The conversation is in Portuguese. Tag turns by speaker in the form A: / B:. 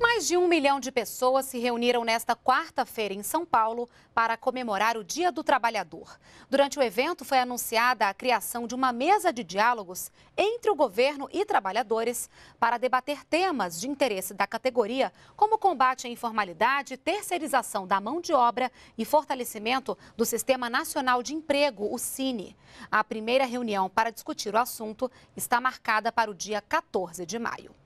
A: Mais de um milhão de pessoas se reuniram nesta quarta-feira em São Paulo para comemorar o Dia do Trabalhador. Durante o evento, foi anunciada a criação de uma mesa de diálogos entre o governo e trabalhadores para debater temas de interesse da categoria, como combate à informalidade, terceirização da mão de obra e fortalecimento do Sistema Nacional de Emprego, o Cine. A primeira reunião para discutir o assunto está marcada para o dia 14 de maio.